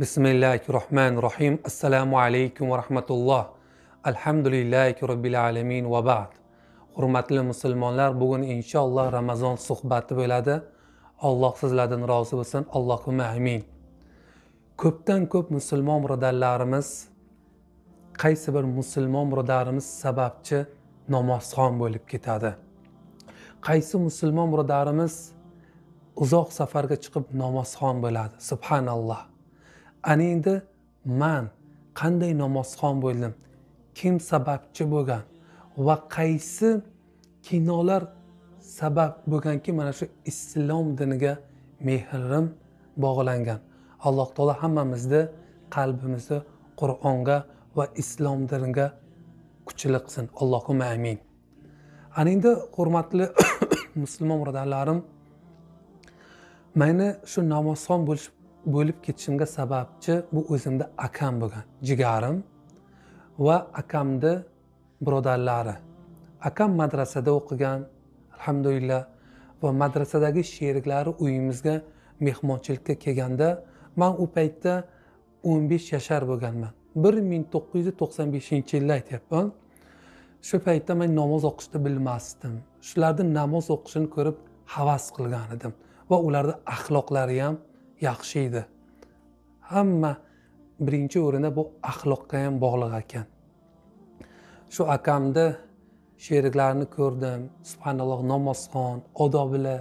bismillahi rohmanir rohim assalomu alaykum va rahmatulloh alhamdulillahi robbil alamin va ba'd hurmatli musulmonlar bugun inshaalloh ramazon suhbati bo'ladi alloh sizlardan rozi bo'lsin allohu amin ko'pdan ko'p musulmon birodarlarimiz qaysi bir musulmon birodarimiz sababchi namozxon bo'lib ketadi qaysi musulmon birodarimiz uzoq safarga chiqib namozxon bo'ladi subhanalloh ana endi man qanday namozxon bo'ldim kim sababchi bo'lgan va qaysi kinolar sabab bo'lganki mana shu islom diniga mehrim bog'langan alloh taolo hammamizni qalbimizni qur'onga va islom diniga kuchli qilsin allohuma amin ana endi hurmatli musulmon birodarlarim mayni shu namozxon bo'lish bo'lib ketishimga sababchi bu o'zimda akam bo'lgan jigarim va akamni birodarlari akam madrasada o'qigan alhamdulillah va madrasadagi sheriklari uyimizga mehmonchilikka kelganda man u paytda o'n besh yashar bo'lganman bir ming to'qqiz yuz to'qson beshinchi yilda aytyapman shu paytda man namoz o'qishni bilmasdim shularni namoz o'qishini ko'rib havas qilgan edim va ularni axloqlari ham yaxshi edi hamma birinchi o'rinda bu axloqqa ham bog'liq ekan shu akamni sheriklarini ko'rdim subhanalloh namozxon odobli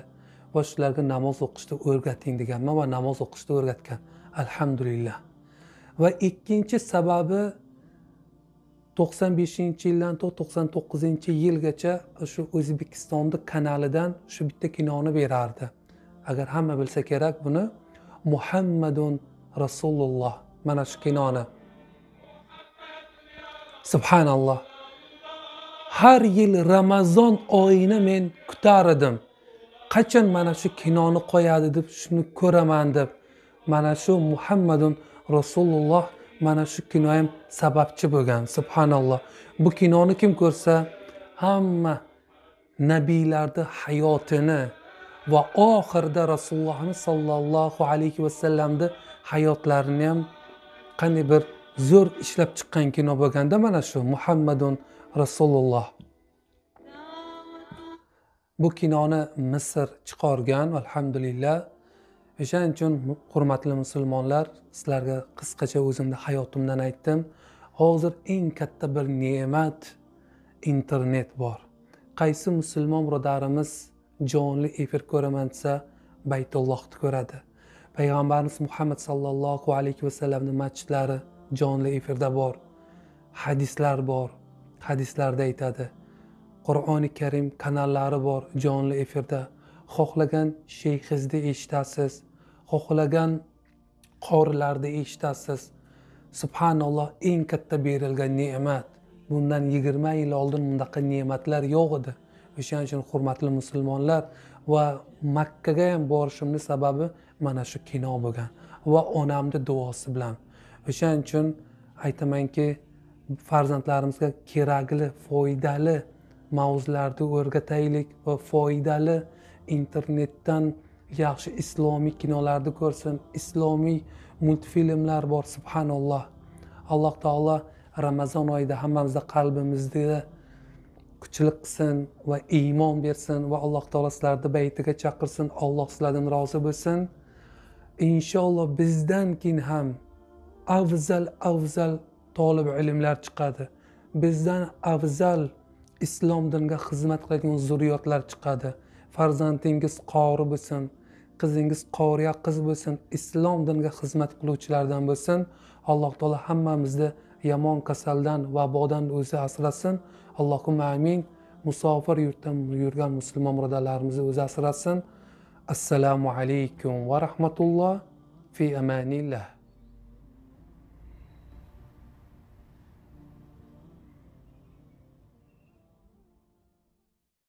va shularga namoz o'qishni o'rgating deganman va namoz o'qishni o'rgatgan alhamdulillah va ikkinchi sababi to'qson beshinchi yildan to to'qson to'qqizinchi yilgacha shu o'zbekistonni kanalidan shu bitta kinoni berardi agar hamma bilsa kerak buni muhammadun rasululloh mana shu kinoni subhanalloh har yil ramazon oyini men kutar edim qachon mana shu kinoni qo'yadi deb shuni ko'raman deb mana shu muhammadun rasululloh mana shu kino ham sababchi bo'lgan subhanalloh bu kinoni kim ko'rsa hamma nabiylarni hayotini va oxirida rasulullohni sollallohu alayhi vasallamni hayotlarini ham qanday bir zo'r ishlab chiqqan kino bo'lganda mana shu muhammadun rasululloh bu kinoni misr chiqargan alhamdulillah o'shaning uchun hurmatli musulmonlar sizlarga qisqacha o'zimni hayotimdan aytdim hozir eng katta bir ne'mat internet bor qaysi musulmon birodarimiz jonli efir ko'raman desa baytullohni ko'radi payg'ambarimiz muhammad sollallohu alayhi vasallamni masjidlari jonli efirda bor hadislar bor hadislarda aytadi qur'oni karim kanallari bor jonli efirda xohlagan shayxizni eshitasiz xohlagan qorilarni eshitasiz subhanalloh eng katta berilgan ne'mat bundan yigirma yil oldin bunaqa ne'matlar yo'q edi o'shaning uchun hurmatli musulmonlar va makkaga ham borishimni sababi mana shu kino bo'lgan va onamni duosi bilan o'shaning uchun aytamanki farzandlarimizga kerakli foydali mavzularni o'rgataylik va foydali internetdan yaxshi islomiy kinolarni ko'rsin islomiy multfilmlar bor subhanalloh alloh taolo ramazon oyida hammamizni qalbimizda kuchlik qilsin va iymon bersin va alloh taolo sizlarni baytiga chaqirsin alloh sizlardan rozi bo'lsin inshaalloh bizdan keyin ham afzal afzal tolib ilmlar chiqadi bizdan afzal islom diniga xizmat qiladigan zurriyotlar chiqadi farzandingiz qori bo'lsin qizingiz qoriya qiz bo'lsin islom diniga xizmat qiluvchilardan bo'lsin alloh taolo hammamizni yomon kasaldan vabodan o'zi asrasin allohumma amin musofir yurtdan yurgan musulmon birodarlarimizni o'zi asrasin assalomu alaykum ve rahmetullah. fi amanillah